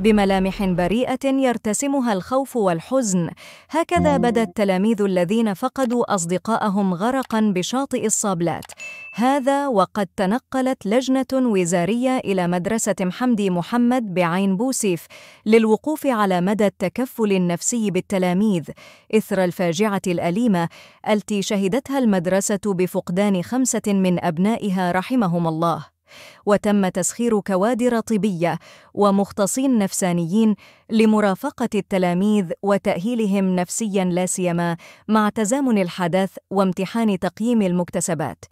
بملامح بريئة يرتسمها الخوف والحزن هكذا بدا التلاميذ الذين فقدوا اصدقاءهم غرقا بشاطئ الصابلات هذا وقد تنقلت لجنة وزارية إلى مدرسة محمدي محمد بعين بوسيف للوقوف على مدى التكفل النفسي بالتلاميذ إثر الفاجعة الأليمة التي شهدتها المدرسة بفقدان خمسة من أبنائها رحمهم الله وتم تسخير كوادر طبية ومختصين نفسانيين لمرافقة التلاميذ وتأهيلهم نفسيا لا سيما مع تزامن الحدث وامتحان تقييم المكتسبات